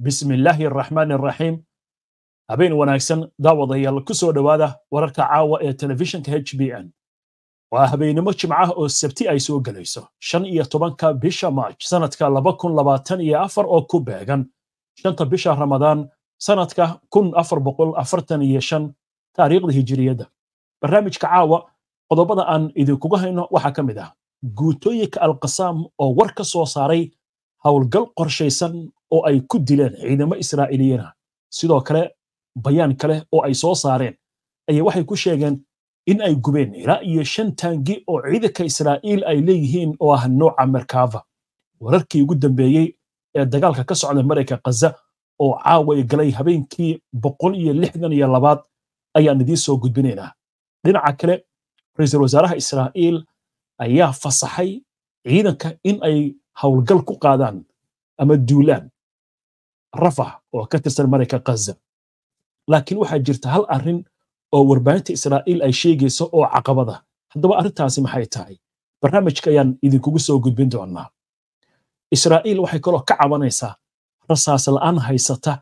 bismi illaahi araxmaan araxiim habeen wanaagsan daawadayaal ku soo dhowaada wararka caawa ee telefishinka h b n waa habeenimo jimcah oo sabti ay soo gelayso shan iyo tobanka bisha marj sannadka laba kun labaatan iyo afar oo ku beegan shanta bisha ramadaan sannadka kun afar boqol afartan iyo shan taariikhda hijiriyadda barnaamijka caawa qodobada aan idinkuga hayno waxaa ka mid ah guutooyinka alkasaam oo war ka soo saaray howlgal qorshaysan oo ay ku dileen ciidamo israa'iiliyiin sidoo kale bayaan kale oo ay soo saareen ayaa waxay ku sheegeen in ay gubeen ilaa iyo shan taangi oo ciidanka israa'iil ay leeyihiin oo ah nooca merkava wararkii ugu dambeeyey ee dagaalka ka socda mareyka khaza oo caaway galay habeenkii boqol iyo lixdan iyo labaad ayaan idiin soo gudbinaynaa dhinaca kale ra-iisul wasaaraha israa'iil ayaa fasaxay ciidanka in ay howlgal ku qaadaan ama duulaan rafah oo ka tirsan marayka gaza laakiin waxaa jirta hal arin oo warbaahinta israa'iil ay sheegayso oo caqabada haddaba arrintaasi maxay tahay barnaamijka ayaan idinkugu soo gudbin doonaa israa'iil waxay kaloo ka cabanaysaa rasaas la'aan haysata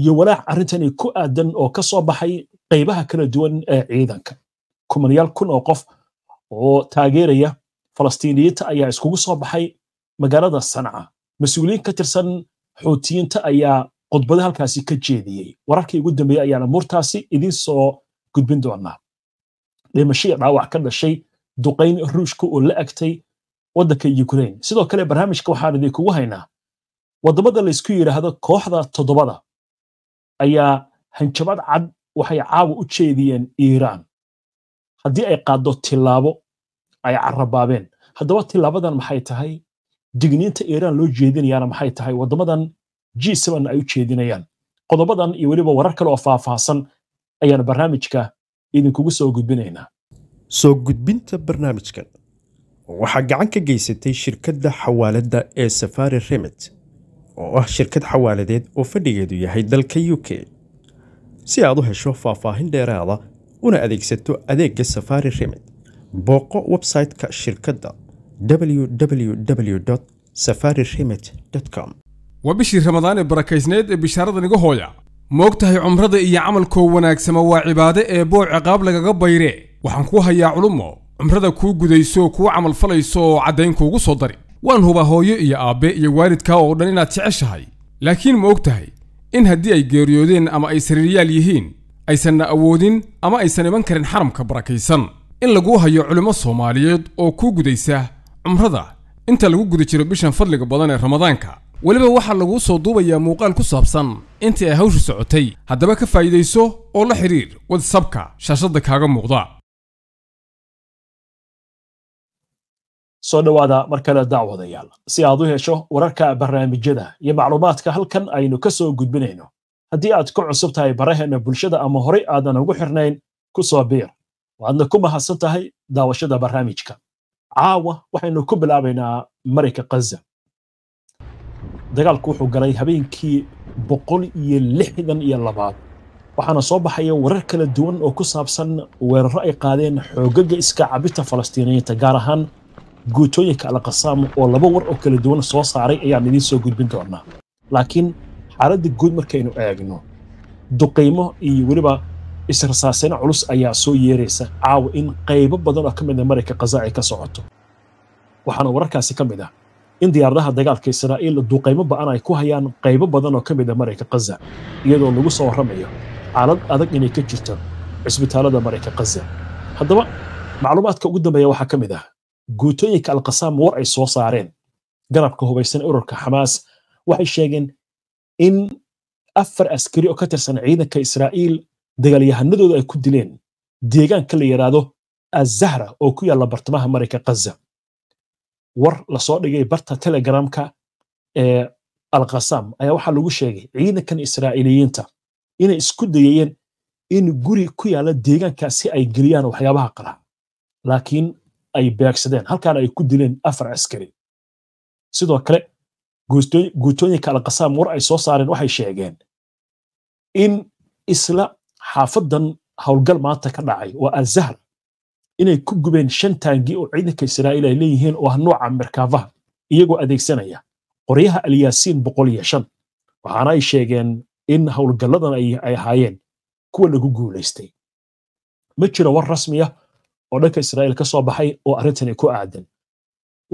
iyo walaac arrintani ku aadan oo ka soo baxay qaybaha kala duwan ee ciidanka kumanyaal kun oo qof oo taageeraya falastiiniyiinta ayaa iskugu soo baxay magaalada sanca mas-uuliyiin ka tirsan xuutiyiinta ayaa khudbada halkaasi ka jeediyey wararkii ugu dambeeyey ayaan amuurtaasi idin soo gudbin doonaa dhimasho dhaawac ka dhashay duqayn ruushka oo la agtay waddanka ukrain sidoo kale barnaamijka waxaan idinkugu haynaa waddamada laysku yidhaahdo kooxda toddobada ayaa hanjabad cad waxay caawa u jeediyeen iiraan haddii ay qaaddo tilaabo ay carabaabeen haddaba tilaabadan maxay tahay digniinta iiraan loo jeedinayaana maxay tahay wadamadan g seven ay u jeedinayaan qodobadan iyo weliba warar kale oo faahfaahsan ayaan barnaamijka idinkugu soo gudbinaynaa soo gudbinta barnaamijkan waxaa gacan ka geysatay shirkadda xawaaladda ee safari remit oo ah shirkad xawaaladeed oo fadhigeedu yahay dalka u k si aad u hesho faahfaahin dheeraada una adeegsato adeegga safari remit booqo websayte-ka shirkadda www waa bishii ramadaan ee barakaysneed ee bishaaradan iga hooya maog tahay cumrada iyo camalkoo wanaagsama waa cibaade ee boo ciqaab lagaga bayre waxaan kuu hayaa culummo cumrada kuu gudayso kuu camal falayso oo caddayn kuugu soo dari waan hubaa hooyo iyo aabbe iyo waalidkaa oo dhan inaad jeceshahay laakiin ma og tahay in haddii ay geeriyoodeen ama ay sariiryaal yihiin aysanna awoodin ama aysan iman karin xaramka barakaysan in laguu hayo culimmo soomaaliyeed oo kuu gudaysa cumrada inta lagu guda jiro bishan fadliga badan ee ramadaanka weliba waxaa laguu soo duubayaa muuqaal ku saabsan intii ay hawshu socotay haddaba ka faa'iidayso oo la xidhiir watsabka shaashadda kaaga muuqda soo dhowaada mar kale dacwadayaal si aad u hesho wararka barnaamijyada iyo macluumaadka halkan aynu ka soo gudbinayno haddii aad ku cusub tahay baraheenna bulshada ama horay aadan ugu xirnayn ku soo biir waadna ku mahadsan tahay daawashada barnaamijka caawa waxaynu ku bilaabaynaa marayka kaza dagaalku wuxuu galay habeenkii boqol iyo lixdan iyo labaad waxaana soo baxaya warar kala duwan oo ku saabsan weeraro ay qaadeen xoogaga iska cabita falastiiniyiinta gaar ahaan guutooyinka alqasaam oo laba war oo kala duwan soo saaray ayaan idiin soo gudbin doonaa laakiin xaaladda guud markaynu eegno duqaymo iyo weliba israsaasayno culus ayaa soo yeeraysa caawa in qaybo badan oo ka mid ah marayka khaza ay ka socoto waxaana wararkaasi ka mid ah in diyaaradaha dagaalka israa'iil duuqaymo ba'an ay ku hayaan qaybo badan oo ka mid ah marayka khaza iyadoo lagu soo warramayo calad adag inay ka jirto cisbitaalada mareyka khaza haddaba macluumaadka ugu dambeeya waxaa ka mid ah guutooyinka alkhasaam war ay soo saareen garabka hubaysan ururka xamaas waxay sheegeen in afar askari oo ka tirsan ciidanka israa'iil dagaalyahanadooda ay ku dileen deegaanka la yidhaahdo azahra oo ku yaalla bartamaha marayka kaza war lasoo dhigay barta telegramka ee alkasam ayaa waxaa lagu sheegay ciidankan israa'iiliyiinta inay isku dayayeen in guri ku yaalla deegaankaasi ay geliyaan waxyaabaha qala laakiin ay beegsadeen halkaana ay ku dileen afar askari sidoo kale guutooyinka alkasam war ay soo saareen waxay sheegeen in isla xaafadan howlgal maanta ka dhacay waa alzahr inay ku gubeen shan taangi oo ciidanka israa'iil ay leeyihiin oo ah nooca markaabaha iyagoo adeegsanaya qoryaha alyaasiin boqol iyo shan waxaana ay sheegeen in howlgalladan ay ahaayeen kuwa lagu guulaystay ma jiro war rasmiya ah oo dhanka israa'iil ka soo baxay oo arrintani ku aadan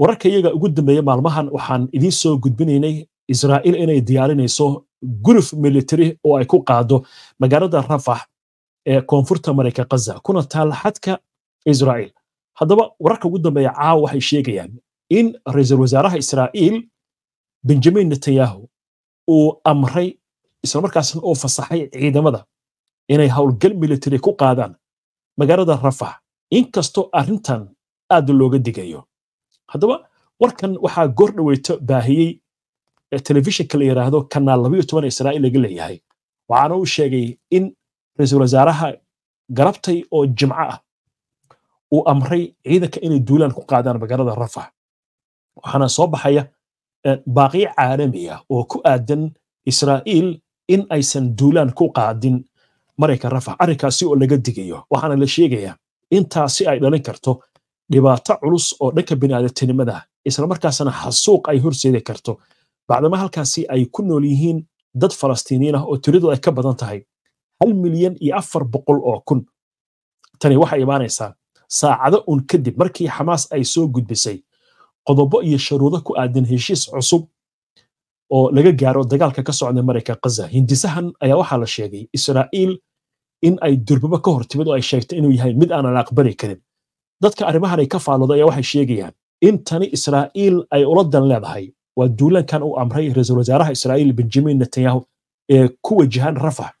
wararka iyaga ugu dambeeya maalmahan waxaan idiin soo gudbinaynay israa'iil inay diyaarinayso guruf militari oo ay ku qaado magaalada rafax ee koonfurta maraykan kaza kuna taal xadka israa'iil haddaba wararka ugu dambeeya caawa waxay sheegayaan in ra-iisul wasaaraha israa'iil benjamin netanyahu uu amray islamarkaasna oo fasaxay ciidamada inay howlgal militari ku qaadaan magaalada rafax inkastoo arrintan aad looga digayo haddaba warkan waxaa goor dhaweyto baahiyey ee telefishinka la yiraahdo kanaal labayo toban ee israa'iil leeyahay waxaana uu sheegay in ra-iisul wasaaraha garabtay oo jimco ah uu amray ciidanka inay duulaan ku qaadaan magaalada rafax waxaana soo baxaya baaqiyo caalami ah oo ku aadan israa'iil in aysan duulaan ku qaadin marayka rafax arrinkaasi oo laga digayo waxaana la sheegayaa intaasi ay dhalin karto dhibaato culus oo dhanka bini'aadatinimada isla markaasna xasuuq ay horseedi karto bacdama halkaasi ay ku nool yihiin dad falastiiniin ah oo tiradooda ay ka badan tahay hal milyan iyo afar boqol oo kun tani waxay imaanaysaa saacado un kadib markii xamaas ay soo gudbisay qodobo iyo sharuudo ku aadan heshiis cusub oo laga gaaro dagaalka ka socda mareyka kaza hindisahan ayaa waxaa la sheegay israa'iil in ay durbaba ka hortimid oo ay sheegtay inuu yahay mid aanan la aqbali karin dadka arrimahan ay ka faalooda ayaa waxay sheegayaan in tani israa'iil ay ula dan leedahay waa duulaankan uu amray ra-iisul wasaaraha israa'iil benjamin netanyahu ee ku wajahan rafax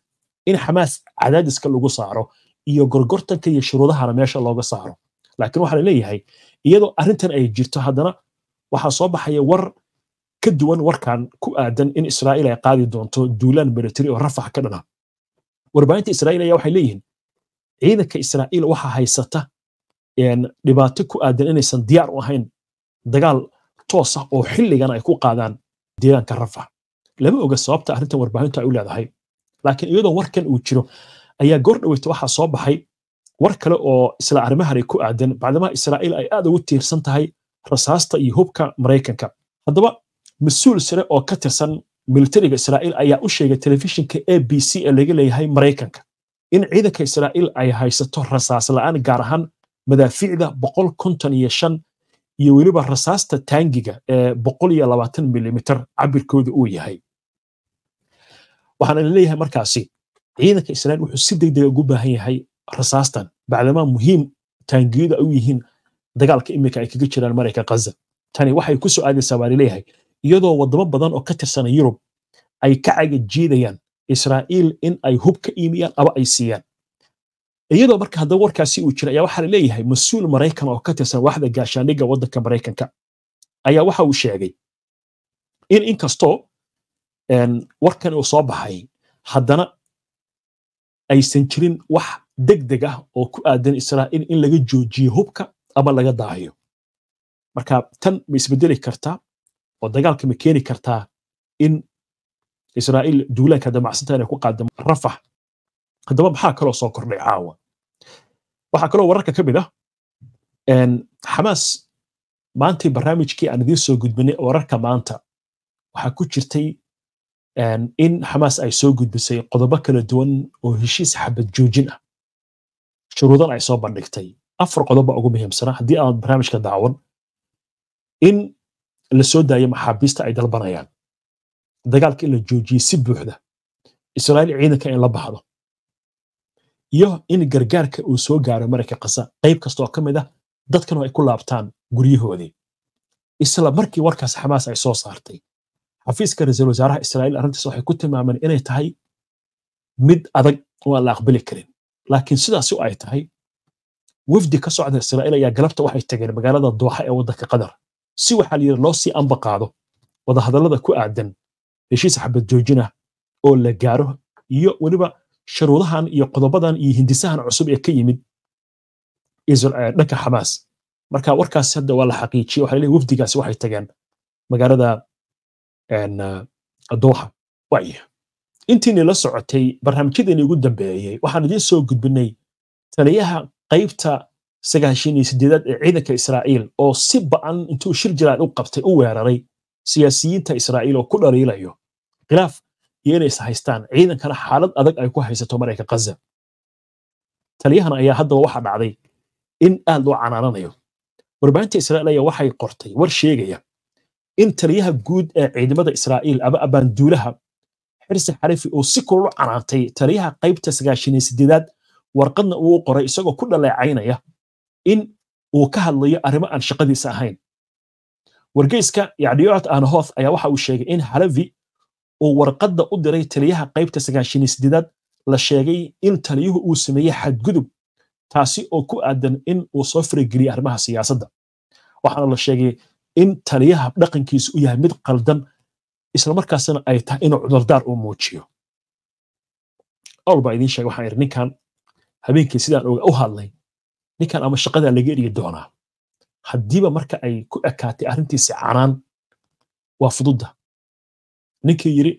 in xamaas cadaadiska lagu saaro iyo gorgortanka iyo shuruudahana meesha looga saaro laakiin waxaan leeyahay iyadoo arrintan ay jirto haddana waxaa soo baxaya war ka duwan warkan ku aadan in israa'iil ay qaadi doonto duulaan militari oo rafax ka dhana warbaahinta israa'iil ayaa waxay leeyihiin ciidanka israa'iil waxaa haysata dhibaato ku aadan inaysan diyaar u ahayn dagaal toos ah oo xilligan ay ku qaadaan deegaanka rafa lama oga sababta arrintan warbaahinta ay u leedahay laakiin iyadoo warkan uu jiro ayaa goor dhaweyta waxaa soo baxay war kale oo isla arrimahan ku aadan bacdamaha israa'iil ay aad ugu tiirsan tahay rasaasta iyo hubka maraykanka haddaba mas-uul sare oo ka tirsan militariga israa'iil ayaa u sheegay telefishinka a b c ee laga leeyahay maraykanka in ciidanka israa'iil ay haysato rasaas la'aan gaar ahaan madaafiicda boqol konton iyo shan iyo weliba rasaasta taangiga ee boqol iyo labaatan milimitar cabirkooda uu yahay waxaan ina markaasi ciidanka israa'iil wuxuu si degdega ah ugu baahan yahay rasaastan bacdamaa muhiim taangiyada u yihiin dagaalka iminka ay kaga jiraan marayka ghaza tani waxay ku aadaysaa baan leeyahay iyadoo wadamo badan oo ka tirsana yurub ay ka cagajiidayaan israa'iil in ay hub ka iimiyaan aba ay siiyaan iyadoo marka hadda warkaasi uu jira ayaa waxaa laleeyahay mas-uul maraykan oo ka tirsan waaxda gaashaaniga waddanka maraykanka ayaa waxa uu sheegay in inkastoo warkan uu soo baxay haddana aysan jirin wax deg deg ah oo ku aadan israa'iil in laga joojiyo hubka ama laga daahiyo marka tan ma isbedeli kartaa oo dagaalka ma keeni kartaa in israa'iil duulaanka damacsanta inay ku qaadamo rafax haddaba maxaa kaloo soo kordhay caawa waxaa kaloo wararka ka mid ah xamaas maantii barnaamijkii aan idiin soo gudbinay wararka maanta waxaa ku jirtay in xamaas ay soo gudbisay qodobo kala duwan oo heshiis xabad joojin ah shuruudan ay soo bandhigtay afar qodobba ugu muhiimsana haddii aanad barnaamijka daawan in la soo daayo maxaabiista ay dalbanayaan dagaalka in la joojiye si buuxda israa'iil ciidanka in la baxdo iyo in gargaarka uu soo gaaro marayka kasa qayb kastaoo ka mid ah dadkanoo ay ku laabtaan guryahoodii isla markii warkaas xamaas ay soo saartay xafiiska ra-iisul wasaaraha israa'iil arrintaas waxay ku tilmaameen inay tahay mid adag oo aan la aqbali karin laakiin sidaasi ay tahay wafdi ka socda israa'iil ayaa galabta waxay tageen magaalada dooxa ee waddanka qatar si waxaa la loo sii amba qaado wadahadallada ku aadan heshiis xabad joojinah oo la gaaro iyo weliba shuruudahan iyo qodobadan iyo hindisahan cusub ee ka yimid dhanka xamaas marka warkaas hadda waa la xaqiijiye waxa leeyahay wafdigaasi waxay tageen magaalada dooha waya intiina la socotay barnaamijyadeeni ugu dambeeyey waxaan idiin soo gudbinay taliyaha qaybta sagaashan iyo sideedaad ee ciidanka israa'iil oo si ba'an intuu shir jiraan u qabtay u weeraray siyaasiyiinta israa'iil oo ku dhaliilayo khilaaf iyo inay ciidankana xaalad adag ay ku haysato marayka kaza taliyahana ayaa haddaba waxaa dhacday in aad loo canaananayo warbaahinta israa'iil ayaa waxay qortay war sheegaya in taliyaha guud ee ciidamada israa'iil ama abaanduulaha xirsi xarifi uu si kulul canaantay taliyaha qaybta sagaashaniyo sideedaad warqadna uu qoray isagoo ku dhaleecaynaya in uu ka hadlayo arrimo aan shaqadiisa ahayn wargeyska yacdiyoocat anhoth ayaa waxa uu sheegay in xarafi oo warqadda u diray taliyaha qaybta sagaashan sideedaad la sheegay in taliyuhu uu sameeyey xadgudub taasi oo ku aadan in uu soo farageliyey arrimaha siyaasadda waxaana la sheegay in taliyaha dhaqankiisu u yahay mid qaldan islamarkaasna ay tahay inuu cudurdaar u muujiyo awlbaa idiin sheeg waxaan idhi ninkan habeenkii sidaan oga u hadlay ninkan ama shaqadaa laga eryi doonaa haddiiba marka ay ku ekaatay arrintiisi canaan waa fududda ninkii yidhi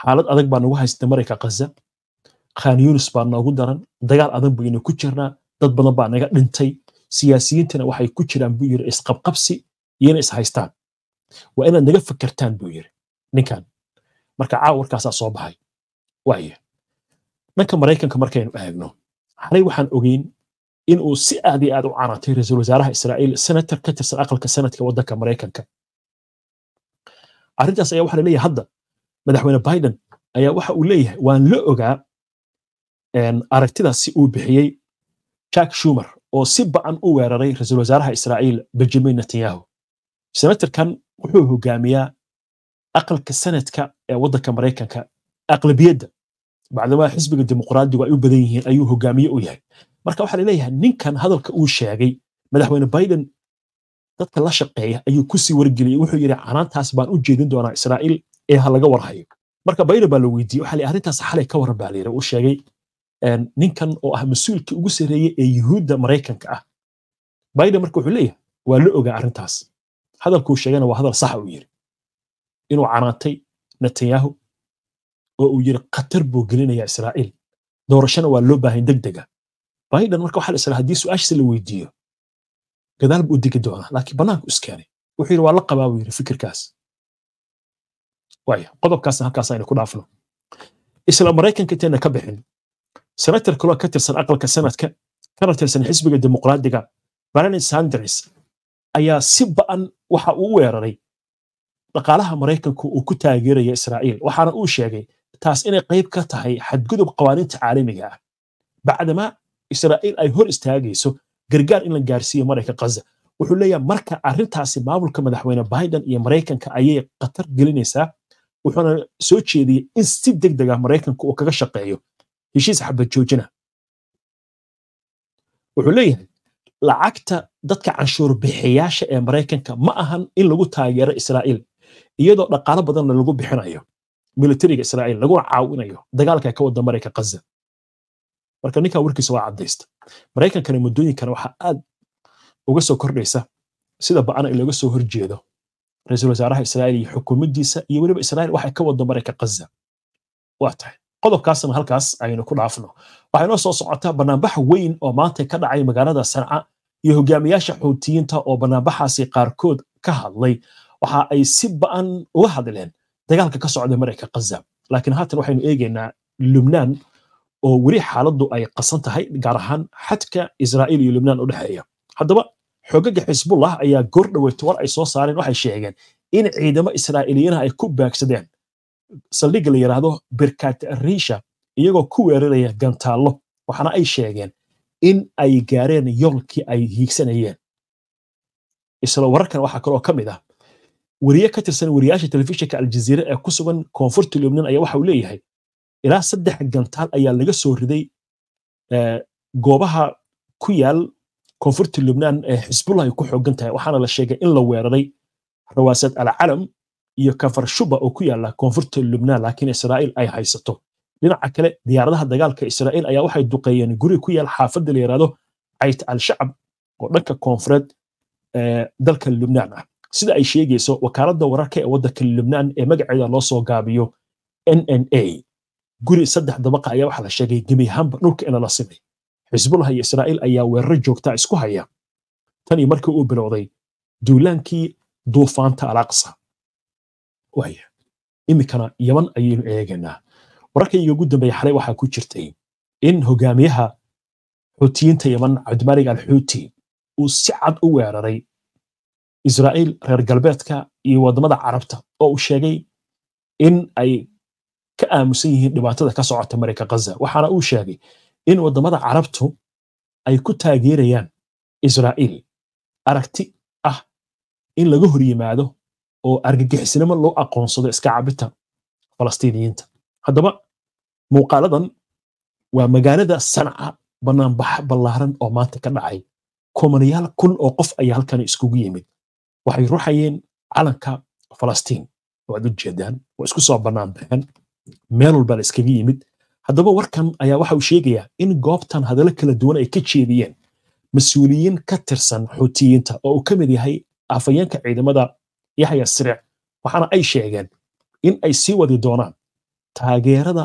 xaalad adag baa nagu haysta marayka kaza khan yunis baa noogu daran dagaal adag baynu ku jirnaa dad badan baa naga dhintay siyaasiyiintana waxay ku jiraan buu yidhi isqabqabsi iyona is haystaan waa inaad naga fakertaan buu yidhi ninkan marka caawarkaasaa soo baxay waaya dhanka maraykanka markaynu eegno xalay waxaan ogeyn in uu si aad iyo aad u canatay ra-iisul wasaaraha israa'iil senator ka tirsan aqalka senadka waddanka maraykanka arrintaas ayaa waxa la hadda madaxweyne biden ayaa waxa uu leeyahay waan la ogaa aragtidaasi uu bixiyey jack shumer oo si ba'an u weeraray ra-iisul wasaaraha israa'iil benjamin netanyahu senatarkan wuxuu hogaamiyaa aqalka senatka ee waddanka maraykanka aqlabiyadda bacdamaa xisbiga dimuqraadigu ay u badan yihiin ayuu hogaamiye u yahay marka waxaa la leeyahay ninkan hadalka uu sheegay madaxweyne biden dadka la shaqeeya ayuu kusii wargeliyey wuxuu yidhi canaantaas baan u jeedin doonaa israa'iil ee ha warhayo marka bayden baa la weydiiyey waxaa la arrintaas xalay ka warran baa la uu sheegay ninkan oo ah mas-uulkii ugu sarreeyey ee yuhuudda maraykanka ah bayden marka wuxuu leeyahay waa la ogaa arrintaas hadalkuu sheegana waa hadal saxa ah, uu yidhi inuu canaantay netanyahu oo uu yidhi khatar buu gelinayaa israa'iil doorashana waa loo baahan deg dega bayden marka waxaa la israa haddii su-aashiisa la weydiiyo gadaal buu degi doonaa laakiin bannaanku iskeenay wuxuu yidhi waa la qabaa buu yidhi fikirkaas waaya qodobkaasna halkaas aynu ku dhaafno isla maraykanka ka bixin senator kaloo ka tirsan aqalka sanadka kana tirsan xisbiga dimuqraadiga baranin sanders ayaa si ba'an waxa uu u weeraray dhaqaalaha maraykanku uu ku taageeraya israa'iil waxaana uu sheegay taas inay qayb ka tahay xadgudub qawaaniinta caalamiga ah bacdama israa'iil ay hor istaagayso gargaar in la gaarsiiyo marayka ghaza wuxuu leeyahay marka arintaasi maamulka madaxweyne biden iyo maraykanka ayay khatar gelinaysaa wuxuuna soo jeediyey in si deg deg ah maraykanka uu kaga shaqeeyo heshiis xabad joojina wuxuu leeyahay lacagta dadka canshuur bixiyaasha ee maraykanka ma ahan in lagu taageero israa'iil iyadoo dhaqaalo badanna lagu bixinayo militariga israa'iil laguna caawinayo dagaalka ka wada marayka ghaza marka ninka warkiisa waa caddaysta maraykankana muddooyinkana waxaa aad uga soo kordhaysa sida ba'ana in looga soo horjeedo ra-iisul wasaaraha israa'iil iyo xukuumaddiisa iyo weliba israa'iil waxay ka waddo maraykan ghaza waa tahay qodobkaasna halkaas aynu ku dhaafno waxay noo soo socotaa bannaanbax weyn oo maanta ka dhacay magaalada sanca iyo hogaamiyaasha xuutiyiinta oo bannaanbaxaasi qaarkood ka hadlay waxa ay si ba'an uga hadleen dagaalka ka socda maraykan ghaza laakiin haatan waxaynu eegaynaa lubnaan oo weli xaaladdu ay qasan tahay gaar ahaan xadka israa'iil iyo lubnaan u dhexeeya haddaba xoogagga xisbullah ayaa goor dhoweyta war ay soo saareen waxay sheegeen in ciidamo israa'iiliyiinah ay ku baagsadeen saldhigga la yidhaahdo birkat riisha iyagoo ku weeraraya gantaallo waxaana ay sheegeen in ay gaareen yoolkii ay hiigsanayeen isla wararkan waxaa kaloo ka mid ah weriye ka tirsan weriyaasha telefishinka aljaziira ee ku sugan koonfurta lubnaan ayaa waxa uu leeyahay ilaa saddex gantaal ayaa laga soo riday eh, goobaha ku yaal koonfurta lubnaan ee xisbullah ay ku xoogan tahay waxaana la sheegay in la weeraray rawaasad alcalam iyo kafar shuba oo ku yaala koonfurta lubnaan laakiin israa'iil ay haysato dhinaca kale diyaaradaha dagaalka israa'iil ayaa waxay duqeeyeen guri ku yaal xaafadda la yidhaahdo cayt al-shacab oo dhanka koonfureed eh, dalka lubnaan ah sida ay sheegayso wakaaladda wararka ee waddanka lubnaan ee magaceeda loo soo gaabiyo n n a guri saddex dabaqa ayaa waxaa la sheegay gemi ahaanba dhulka inala simay xisbullah iyo israa'iil ayaa weeraro joogtaa ah isku haya tan iyo markii uu bilowday duulaankii duufaanta alaqsa waaya iminkana yaman ayaynu eeganaa wararka ugu dambeeya xalay waxaa ku jirtay in hogaamiyaha xuutiyiinta yaman cabdimalig alxuuti uu si cad u weeraray israa'iil reer galbeedka iyo wadamada carabta oo uu sheegay in ay ka aamusan yihiin dhibaatada ka socota mareyka ghaza waxaana uu sheegay in waddamada carabtu ay ku taageerayaan israa'iil aragti ah in laga hor yimaado oo argagixisnimo loo aqoonsado iska cabita falastiiniyiinta haddaba muuqaaladan waa magaalada sanca bannaanbax ballaaran oo maanta ka dhacay kumanayaal kun oo qof ayaa halkani iskugu yimid waxay ruxayeen calanka falastiin waad u jeedaan waa isku soo bannaanbaxeen meel walbaa la iskaga yimid haddaba warkan ayaa waxa uu sheegayaa in goobtan hadallo kala duwan ay ka jeediyeen mas-uuliyiin ka tirsan xuutiyiinta oo uu ka mid yahay afayeenka ciidamada yaxya siric waxaana ay sheegeen in ay sii wadi doonaan taageerada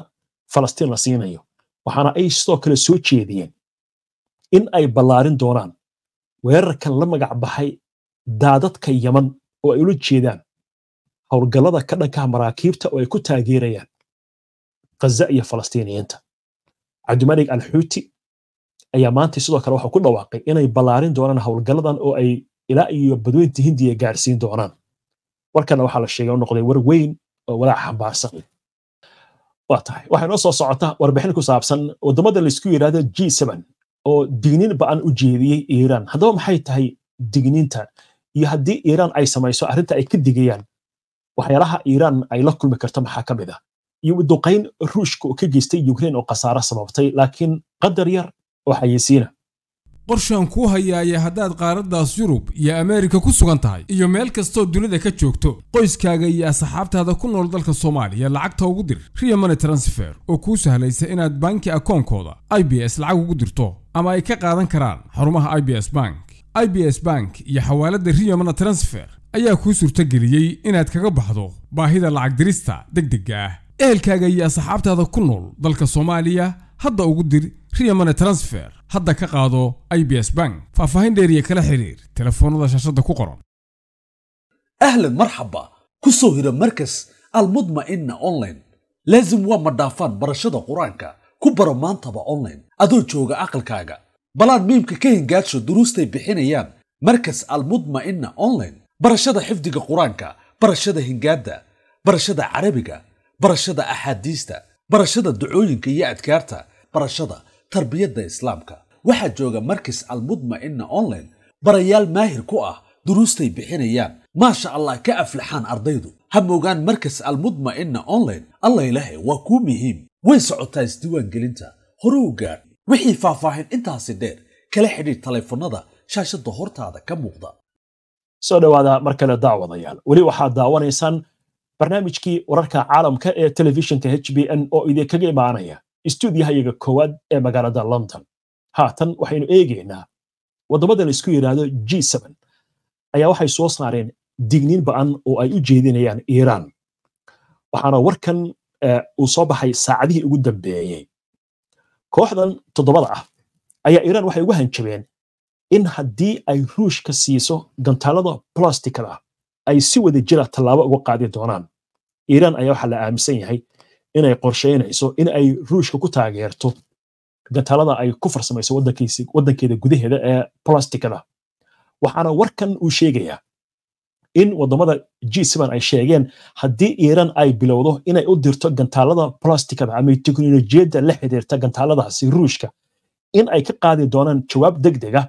falastiin la siinayo waxaana ay sidoo kale soo jeediyeen in ay ballaarin doonaan weerarkan la magac baxay daadadka yaman oo ay ula jeedaan howlgallada ka dhankaha maraakiibta oo ay ku taageerayaan khaza iyo falastiiniyiinta cabdimalig alxuuti ayaa maanta sidoo kale waxaa ku dhawaaqay inay ballaarin doonaan howlgalladan oo ay ilaa iyo badweynta hindiya gaarsiin doonaan warkana waxaa la sheegay oo noqday war weyn oo walaac xambaarsan waa tahay waxay noo soo socota warbixin ku saabsan waddamada laysku yidhaahdo g seven oo digniin ba'an u jeediyey iiraan haddaba maxay tahay digniinta iyo haddii iiraan ay samayso arrinta ay ka digayaan waxyaalaha iiraan ay la kulmi karto maxaa ka mid ah iyo uduqayn ruushka oo ka geystay yukrain oo khasaaro sababtay laakiin qadar yar oo xayeysiina qorshaan kuu hayaaya haddaad qaaraddaas yurub iyo ameerika ku sugan tahay iyo meel kastoo dunida ka joogto qoyskaaga iyo asxaabtaada ku nool dalka soomaaliya lacagta ugu dir riya money transfer oo kuu sahlaysa inaad banki akoonkooda i b s lacag ugu dirto ama ay ka qaadan karaan xarumaha i b s bank i b s bank iyo xawaaladda riya money transfer ayaa kuu suurtageliyey inaad kaga baxdo baahida lacag dirista deg ah ehelkaaga iyo asxaabtaada ku nool dalka soomaaliya hadda ugu dir riya transfer hadda ka qaado i b s bank faahfaahin dheeriya kala xiriir telefoonada shaashadda ku qoran ahlan marxaba ku soo hiro markas almudma'ina online laazim waa madhaafaan barashada qur-aanka ku baro maantaba online adoo jooga aqalkaaga balaan miimka ka hingaadsho duruustay bixinayaan markas almudma'ina online barashada xifdiga qur-aanka barashada hingaadda barashada carabiga barashada axaadiista barashada ducooyinka iyo adkaarta barashada tarbiyadda islaamka waxaa jooga markis almudma'inna online barayaal maahir ku ah duruustay bixinayaan maasha allah ka aflaxaan ardaydu ha moogaan markas almudma'inna online allaylahe waa kuu muhiim way socotaa isdiiwaangelinta hore u gaadh wixii faahfaahin intaasi dheer kala xidhiir taleefannada shaashadda hortaada ka muuqda soo dhowaada mar kale daawadayaal weli waxaad daawanaysaan barnaamijkii wararka caalamka ee telefishinka h b n oo idinkaga imaanaya stuudiyahayaga koowaad ee magaalada london haatan waxaynu eegaynaa waddamada la isku yidhaahdo g ayaa waxay soo saareen digniin ba'an oo ay u jeedinayaan iiraan waxaana warkan eh, uu soo baxay saacadihii ugu dambeeyey kooxdan toddobada ah ayaa iiraan waxay ugu hanjabeen in haddii ay ruushka siiso gantaalada plastikada ay si wada jira tallaabo uga qaadi doonaan iiraan ayaa waxaa la aaminsan yahay inay qorshaynayso in ay ruushka ku taageerto gatalada ay ku farsamayso wadankeeda gudaheeda ee plastikada waxaana warkan uu sheegayaa in waddamada g siban ay sheegeen haddii iiraan ay bilowdo inay u dirto gantaalada plastikada ama teknolojiyadda la xiriirta gantaaladaasi ruushka in ay ka qaadi doonaan jawaab deg dega ah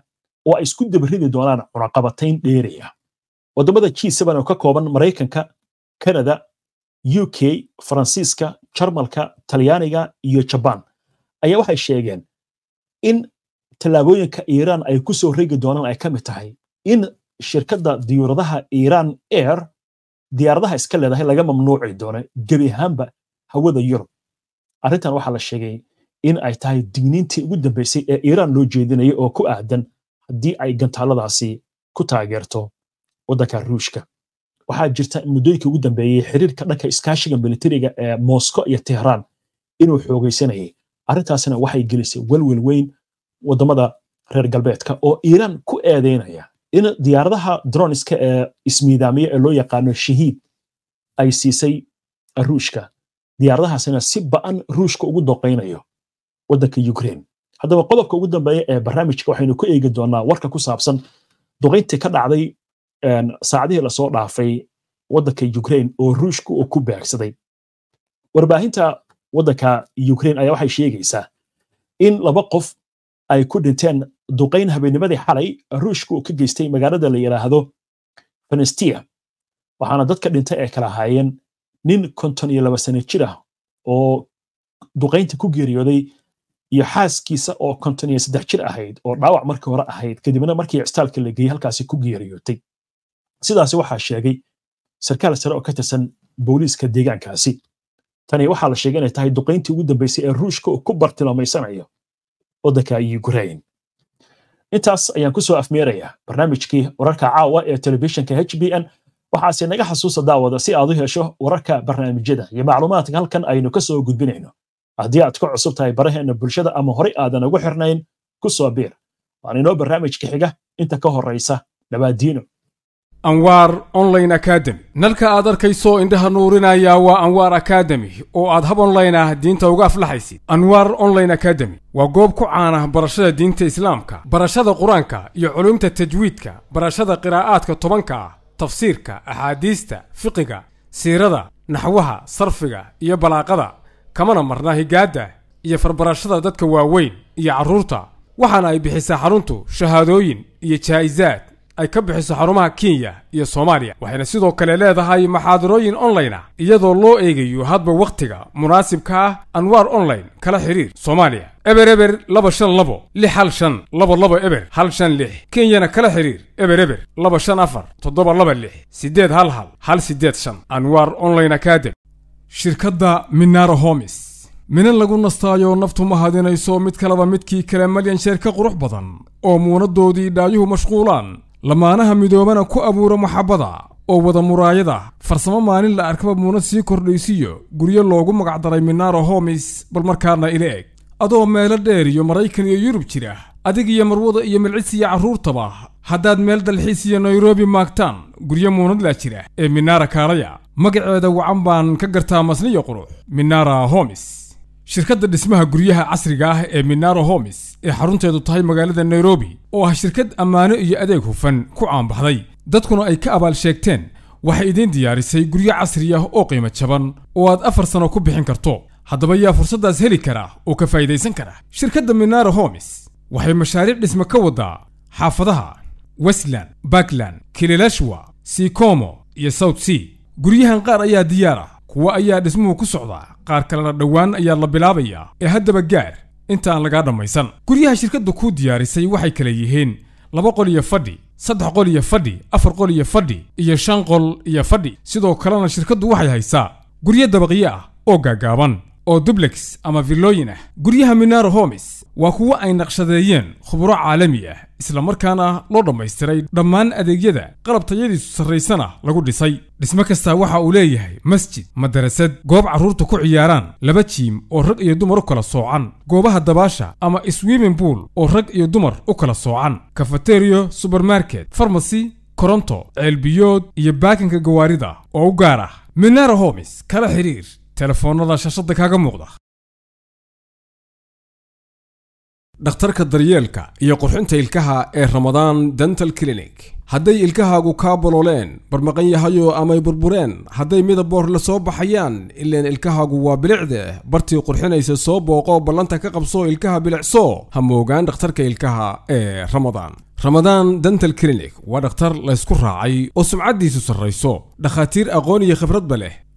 oo ay isku dabaridi doonaan cunaqabatayn dheeraya ah waddamada g oo ka kooban maraykanka canada u k faransiiska jarmalka talyaaniga iyo jaban ayaa waxay sheegeen in tallaabooyinka iiraan ay ku soo regi doonaan ay ka mid tahay in shirkadda diyuuradaha iiraan air diyaaradaha iska leedahay laga mamnuuci doono gebi ahaanba hawada yurub arrintan waxaa la sheegay in ay tahay digniintii ugu dambeysay ee iiraan loo jeedinayo oo ku aadan haddii ay gantaaladaasi ku taageerto waddanka ruushka waxaa jirta muddooyinkii ugu dambeeyey xiriirka dhanka iskaashiga militariga ee moscow iyo tehraan inuu xoogaysanayay arrintaasina waxay gelisay welwel weyn waddamada reer galbeedka oo iiraan ku eedeynaya in diyaaradaha droniska ee ismiidaamiya ee loo yaqaano shahiid ay siisay ruushka diyaaradahaasina si ba'an ruushka ugu doqaynayo waddanka ukraine haddaba qodobka ugu dambeeya ee barnaamijka waxaynu ku eegi doonaa warka ku saabsan duqayntii ka dhacday saacadihii lasoo dhaafay wadanka ukrain oo ruushka oo ku beegsaday warbaahinta wadanka ukrain ayaa waxay sheegaysaa in laba qof ay ku dhinteen duqayn habeenimadii xalay ruushka oo ka geystay magaalada la yidhaahdo fenestia waxaana dadka dhintay ay kala ahaayeen nin konton iyo laba sana jir ah oo duqaynta ku geeriyooday iyo xaaskiisa oo konton iyo saddex jir ahayd oo dhaawac markii hore ahayd kadibna markii icstaalka la geeyey halkaasi ku geeriyootay sidaasi waxaa sheegay sarkaal sare oo ka tirsan booliiska deegaankaasi tani waxaa la sheegay inay tahay duqayntii ugu dambaysay ee ruushka uu ku bartilmaaysanayo waddanka ukraine intaas ayaan kusoo soo afmeerayaa barnaamijkii wararka caawa ee telefishinka h b n waxaase naga xasuusa daawada si aad u hesho wararka barnaamijyada iyo macluumaadka halkan aynu kasoo gudbinayno haddii aad ku cusub tahay baraheena bulshada ama horey aadan ugu xirnayn ku soo biir waana inoo barnaamijka xiga inta ka horraysa dhawaadiino anwar online academy nalka aad arkayso indhaha nuurinaya waa anwar akademi oo aad hab online ah diinta uga aflaxaysid anwar online academy waa goob ku caanah barashada diinta islaamka barashada qur-aanka iyo culumta tajwiidka barashada qiraa'aadka tobanka ah tafsiirka axaadiista fiqiga siirada naxwaha sarfiga iyo balaaqada kamana marna higaadda iyo farbarashada dadka waaweyn iyo carruurta waxaana ay bixisaa xaruntu shahaadooyin iyo jaa'isaad ay ka bixiso xarumaha kenya iyo soomaaliya waxayna sidoo kale leedahay maxaadarooyin online ah iyadoo loo eegayo hadba wakhtiga munaasibka ah anwaar online kala xiriir soomaaliya eber eber laba shan labo lix hal shan labo labo eber hal shan lix kenyana kala xiriir eber eber laba shan afar toddoba laba lix siddeed hal hal hal siddeed shan anwaar online academy shirkadda minara homis minan lagu nastaayo naftu mahadinayso mid kaleba midkii kale malyan sheer ka qurux badan oo muunadoodii dhaayuhu mashquulaan lamaanaha midoobana ku abuuro maxabada oo wada muraayada farsamo maalin la arkaba muuna sii kordhaysiyo guryo loogu magacdaray minaaro homis bal markaana ila eg adoo meelo dheer iyo maraykan iyo yurub jira adig iyo marwada iyo milcis iyo carruurtaba haddaad meel dalxiis iyo nairobi maagtaan guryo muunadlaa jira ee minaara kaalaya magaceeda wacan baan ka gartaa masniyo qurux minaara homis shirkadda dhismaha guryaha casriga ah ee minaro homes ee xarunteedu tahay magaalada nairobi oo ah shirkad ammaano iyo adeeg hufan ku caanbaxday dadkuna ay ka abaal sheegteen waxay idiin diyaarisay guryo casri ah oo qiimo jaban oo aad afar sano ku bixin karto haddaba yaa fursaddaas heli kara oo ka faa'idaysan kara shirkadda minaro homes waxay mashaariic dhisme ka waddaa xaafadaha westland backland kililashwa sicomo iyo south sea guryahan qaar ayaa diyaar ah kuwa ayaa dhismuhu ku socdaa qaar kalena dhowaan ayaa la bilaabayaa ee haddaba gaar inta aan lagaa dhammaysan guryaha shirkadda kuu diyaarisay waxay kala yihiin laba qol iyo fadhi saddex qol iyo fadhi afar qol iyo fadhi iyo shan qol iyo fadhi sidoo kalena shirkaddu waxay haysaa guryo dabaqyo ah oo gaagaaban oo dublex ama villooyin ah guryaha minaro homes waa kuwo ay naqshadeeyeen khuburo caalami ah isla markaana loo dhammaystiray dhammaan adeegyada qalab tayadiisu sarraysana lagu dhisay dhismo kastaa waxa uu leeyahay masjid madarasad goob carruurta ku ciyaaraan laba jiim oo rag iyo dumar u kala soocan goobaha dabaasha ama swiiming buol oo rag iyo dumar u kala soocan kafateriyo subermarket farmasi koronto ceelbiyood iyo baakinka gawaarida oo u gaar ah minara homis kala xidhiir telefoonnada shashadda kaaga muuqda dhakhtarka daryeelka iyo qurxinta ilkaha ee ramadaan dental clinic hadday ilkahaagu kaa bololeen barmaqan yahayo amay burbureen hadday midaboor la soo baxayaan ileen ilkahaagu waa bilicde bartii qurxinaysa soo booqo ballanta ka qabso ilkaha bilicsoo ha moogaan dhakhtarka ilkaha ee ramadaan ramadaan dental clinic waa dhakhtar laysku raacay oo sumcaddiisu sarrayso dhakhaatiir aqoon iyo khibradba leh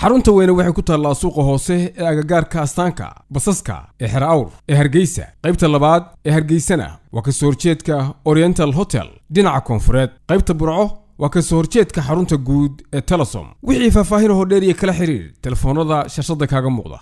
xarunta weyne waxay ku taallaa suuqa hoose ee agagaarka astaanka basaska ee xer awr ee hargeysa qaybta labaad ee hargeysana waa kasoo horjeedka oriental hotel dhinaca koonfureed qaybta burco waa kasoo horjeedka xarunta guud ee telesom wixii faahfaahin hoo dheer iyo kala xidhiir telefoonnada shashada kaaga muuqda